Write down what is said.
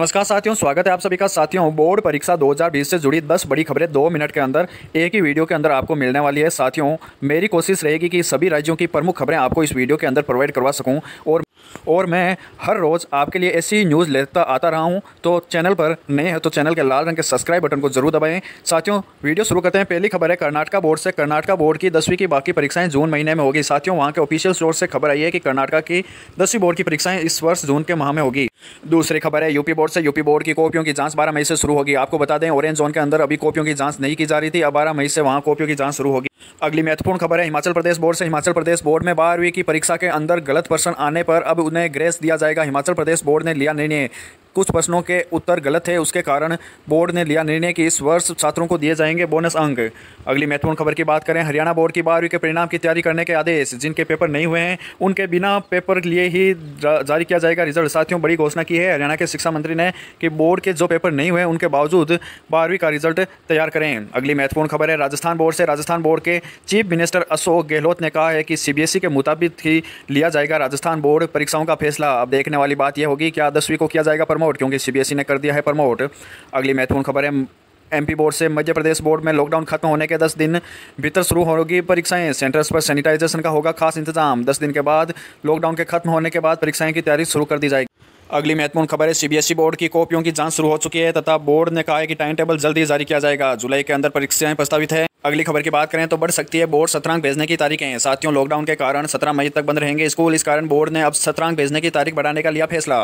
नमस्कार साथियों स्वागत है आप सभी का साथियों बोर्ड परीक्षा 2020 से जुड़ी 10 बड़ी खबरें दो मिनट के अंदर एक ही वीडियो के अंदर आपको मिलने वाली है साथियों मेरी कोशिश रहेगी कि सभी राज्यों की प्रमुख खबरें आपको इस वीडियो के अंदर प्रोवाइड करवा सकूं और और मैं हर रोज़ आपके लिए ऐसी न्यूज़ लेता आता रहा हूँ तो चैनल पर नए हैं तो चैनल के लाल रंग के सब्सक्राइब बटन को जरूर दबाएं साथियों वीडियो शुरू करते हैं पहली खबर है कर्नाटका बोर्ड से कर्नाटका बोर्ड की दसवीं की बाकी परीक्षाएं जून महीने में होगी साथियों वहाँ के ऑफिशियल स्टोर से खबर आई है कि कर्नाटका की दसवीं बोर्ड की परीक्षाएं इस वर्ष जून के माह में होगी दूसरी खबर है यूपी बोर्ड से यूपी बोर्ड की कॉपियों की जांच 12 मई से शुरू होगी आपको बता दें ऑरेंज जोन के अंदर अभी कॉपियों की जांच नहीं की जा रही थी अब 12 मई से वहां कॉपियों की जांच शुरू होगी अगली महत्वपूर्ण खबर है हिमाचल प्रदेश बोर्ड से हिमाचल प्रदेश बोर्ड में बारहवीं की परीक्षा के अंदर गलत प्रश्न आने पर अब उन्हें ग्रेस दिया जाएगा हिमाचल प्रदेश बोर्ड ने लिया निर्णय कुछ प्रश्नों के उत्तर गलत है उसके कारण बोर्ड ने लिया निर्णय कि इस वर्ष छात्रों को दिए जाएंगे बोनस अंक अगली महत्वपूर्ण खबर की बात करें हरियाणा बोर्ड की बारहवीं के परिणाम की तैयारी करने के आदेश जिनके पेपर नहीं हुए हैं उनके बिना पेपर लिए ही जारी किया जाएगा रिजल्ट साथियों बड़ी घोषणा की है हरियाणा के शिक्षा मंत्री ने कि बोर्ड के जो पेपर नहीं हुए उनके बावजूद बारहवीं का रिजल्ट तैयार करें अगली महत्वपूर्ण खबर है राजस्थान बोर्ड से राजस्थान बोर्ड के चीफ मिनिस्टर अशोक गहलोत ने कहा है कि सीबीएसई के मुताबिक ही लिया जाएगा राजस्थान बोर्ड परीक्षाओं का फैसला अब देखने वाली बात यह होगी क्या दसवीं को किया जाएगा प्रमोट प्रमोट क्योंकि सीबीएसई e ने कर दिया है प्रमोट अगली महत्वपूर्ण खबर है एमपी बोर्ड से मध्य प्रदेश बोर्ड में लॉकडाउन खत्म होने के 10 दिन भीतर शुरू होगी परीक्षाएं सेंटर्स पर सैनिटाइजेशन का होगा खास इंतजाम 10 दिन के बाद लॉकडाउन के खत्म होने के बाद परीक्षाएं की तैयारी शुरू कर दी जाएगी अगली महत्वपूर्ण खबर है सीबीएसई बोर्ड e की कॉपियों की जांच शुरू हो चुकी है तथा बोर्ड ने कहा है कि टाइम टेबल जल्दी जारी किया जाएगा जुलाई के अंदर परीक्षाएं प्रस्तावित है अगली खबर की बात करें तो बढ़ सकती है बोर्ड सत्रांक भेजने की तारीखें साथियों लॉकडाउन के कारण सत्रह मई तक बंद रहेंगे स्कूल इस कारण बोर्ड ने अब सत्रांक भेजने की तारीख बढ़ाने का लिया फैसला